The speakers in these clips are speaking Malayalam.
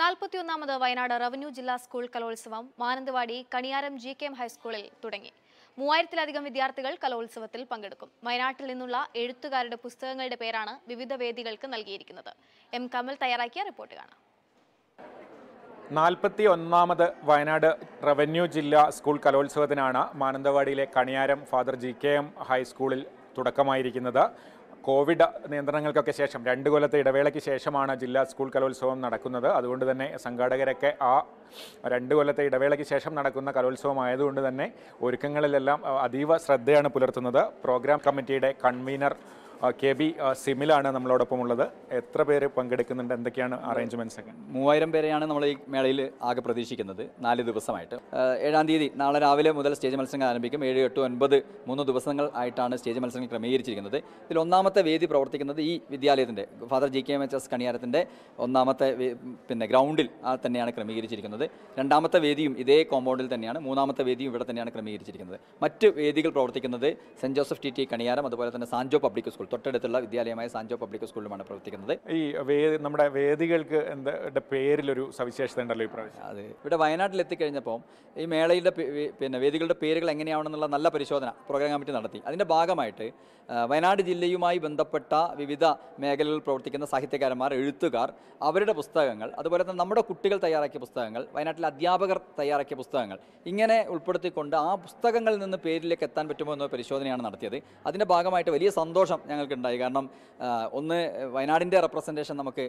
നാൽപ്പത്തിയൊന്നാമത് വയനാട് റവന്യൂ ജില്ലാ school Kalolsavam Mananthavady Kaniyaram G K M ഹൈസ്കൂളിൽ തുടങ്ങി മൂവായിരത്തിലധികം വിദ്യാർത്ഥികൾ കലോത്സവത്തിൽ പങ്കെടുക്കും വയനാട്ടിൽ നിന്നുള്ള എഴുത്തുകാരുടെ പുസ്തകങ്ങളുടെ പേരാണ് വിവിധ വേദികൾക്ക് നൽകിയിരിക്കുന്നത് എം കമൽ തയ്യാറാക്കിയ റിപ്പോർട്ട് കാണാം നാൽപ്പത്തി ഒന്നാമത് വയനാട് റവന്യൂ ജില്ലാ സ്കൂൾ കലോത്സവത്തിനാണ് മാനന്തവാടിയിലെ Kaniyaram father G K M ഹൈസ്കൂളിൽ തുടക്കമായിരിക്കുന്നത് കോവിഡ് നിയന്ത്രണങ്ങൾക്കൊക്കെ ശേഷം രണ്ട് കൊല്ലത്തെ ഇടവേളയ്ക്ക് ശേഷമാണ് ജില്ലാ സ്കൂൾ കലോത്സവം നടക്കുന്നത് അതുകൊണ്ട് തന്നെ സംഘാടകരൊക്കെ ആ രണ്ട് കൊല്ലത്തെ ഇടവേളയ്ക്ക് ശേഷം നടക്കുന്ന കലോത്സവം ആയതുകൊണ്ട് തന്നെ ഒരുക്കങ്ങളിലെല്ലാം അതീവ ശ്രദ്ധയാണ് പുലർത്തുന്നത് പ്രോഗ്രാം കമ്മിറ്റിയുടെ കൺവീനർ കെ ബി സിമിലാണ് നമ്മളോടൊപ്പം ഉള്ളത് എത്ര പേര് പങ്കെടുക്കുന്നുണ്ട് എന്തൊക്കെയാണ് അറേഞ്ച്മെന്റ്സ് ഒക്കെ മൂവായിരം പേരെയാണ് നമ്മൾ ഈ മേളയിൽ ആകെ പ്രതീക്ഷിക്കുന്നത് നാല് ദിവസമായിട്ട് ഏഴാം തീയതി നാളെ രാവിലെ മുതൽ സ്റ്റേജ് മത്സരങ്ങൾ ആരംഭിക്കും ഏഴ് എട്ട് ഒൻപത് മൂന്ന് ദിവസങ്ങൾ ആയിട്ടാണ് സ്റ്റേജ് മത്സരങ്ങൾ ക്രമീകരിച്ചിരിക്കുന്നത് ഇതിൽ ഒന്നാമത്തെ വേദി പ്രവർത്തിക്കുന്നത് ഈ വിദ്യാലയത്തിൻ്റെ father G K M H S കണിയാരത്തിൻ്റെ ഒന്നാമത്തെ പിന്നെ ഗ്രൗണ്ടിൽ തന്നെയാണ് ക്രമീകരിച്ചിരിക്കുന്നത് രണ്ടാമത്തെ വേദിയും ഇതേ കോമ്പൗണ്ടിൽ തന്നെയാണ് മൂന്നാമത്തെ വേദിയും ഇവിടെ തന്നെയാണ് ക്രമീകരിച്ചിരിക്കുന്നത് മറ്റ് വേദികൾ പ്രവർത്തിക്കുന്നത് saint Joseph T T Kaniyaram അതുപോലെ തന്നെ സാൻജോ പബ്ലിക് സ്കൂൾ സ്കൂൾ തൊട്ടടുത്തുള്ള വിദ്യാലയമായ സാൻജോ പബ്ലിക് സ്കൂളിലുമാണ് പ്രവർത്തിക്കുന്നത് ഈ വേദി നമ്മുടെ വേദികൾക്ക് എന്താ പേരിലൊരു സവിശേഷത ഉണ്ടല്ലോ ഇപ്രാവശ്യം അതെ ഇവിടെ വയനാട്ടിൽ എത്തിക്കഴിഞ്ഞപ്പോൾ ഈ മേളയുടെ പിന്നെ വേദികളുടെ പേരുകൾ എങ്ങനെയാണെന്നുള്ള നല്ല പരിശോധന പ്രോഗ്രാം കമ്മിറ്റി നടത്തി അതിൻ്റെ ഭാഗമായിട്ട് വയനാട് ജില്ലയുമായി ബന്ധപ്പെട്ട വിവിധ മേഖലകളിൽ പ്രവർത്തിക്കുന്ന സാഹിത്യകാരന്മാർ എഴുത്തുകാർ അവരുടെ പുസ്തകങ്ങൾ അതുപോലെ തന്നെ നമ്മുടെ കുട്ടികൾ തയ്യാറാക്കിയ പുസ്തകങ്ങൾ വയനാട്ടിലെ അധ്യാപകർ തയ്യാറാക്കിയ പുസ്തകങ്ങൾ ഇങ്ങനെ ഉൾപ്പെടുത്തിക്കൊണ്ട് ആ പുസ്തകങ്ങളിൽ നിന്ന് പേരിലേക്ക് എത്താൻ പറ്റുമോ എന്ന പരിശോധനയാണ് നടത്തിയത് അതിൻ്റെ ഭാഗമായിട്ട് വലിയ സന്തോഷം ഞങ്ങൾക്കുണ്ടായി കാരണം ഒന്ന് വയനാടിൻ്റെ റെപ്രസെൻറ്റേഷൻ നമുക്ക്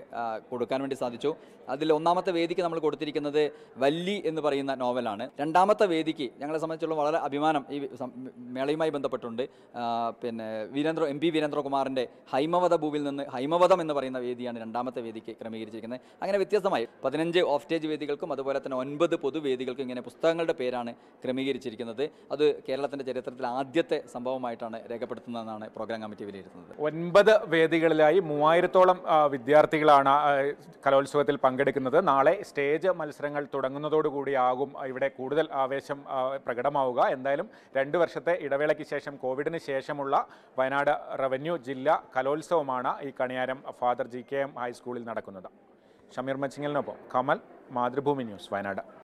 കൊടുക്കാൻ വേണ്ടി സാധിച്ചു അതിൽ ഒന്നാമത്തെ വേദിക്ക് നമ്മൾ കൊടുത്തിരിക്കുന്നത് വല്ലി എന്ന് പറയുന്ന നോവലാണ് രണ്ടാമത്തെ വേദിക്ക് ഞങ്ങളെ സംബന്ധിച്ചുള്ള വളരെ അഭിമാനം ഈ മേളയുമായി ബന്ധപ്പെട്ടുണ്ട് പിന്നെ വീരേന്ദ്ര എം പി വീരേന്ദ്രകുമാറിൻ്റെ ഹൈമവത ഭൂവിൽ നിന്ന് ഹൈമവതം എന്ന് പറയുന്ന വേദിയാണ് രണ്ടാമത്തെ വേദിക്ക് ക്രമീകരിച്ചിരിക്കുന്നത് അങ്ങനെ വ്യത്യസ്തമായി പതിനഞ്ച് ഓഫ് സ്റ്റേജ് വേദികൾക്കും അതുപോലെ തന്നെ ഒൻപത് പൊതുവേദികൾക്കും ഇങ്ങനെ പുസ്തകങ്ങളുടെ പേരാണ് ക്രമീകരിച്ചിരിക്കുന്നത് അത് കേരളത്തിൻ്റെ ചരിത്രത്തിൽ ആദ്യത്തെ സംഭവമായിട്ടാണ് രേഖപ്പെടുത്തുന്നതെന്നാണ് പ്രോഗ്രാം കമ്മിറ്റി വിലയിരുത്തുന്നത് നടത്തുന്നത് ഒൻപത് വേദികളിലായി മൂവായിരത്തോളം വിദ്യാർത്ഥികളാണ് കലോത്സവത്തിൽ പങ്കെടുക്കുന്നത് നാളെ സ്റ്റേജ് മത്സരങ്ങൾ തുടങ്ങുന്നതോടുകൂടിയാകും ഇവിടെ കൂടുതൽ ആവേശം പ്രകടമാവുക എന്തായാലും രണ്ട് വർഷത്തെ ഇടവേളയ്ക്ക് ശേഷം കോവിഡിന് ശേഷമുള്ള വയനാട് റവന്യൂ ജില്ലാ കലോത്സവമാണ് ഈ Kaniyaram father G K M ഹൈസ്കൂളിൽ നടക്കുന്നത് ഷമീർ മച്ചിങ്ങലിനൊപ്പം കമൽ മാതൃഭൂമി ന്യൂസ് വയനാട്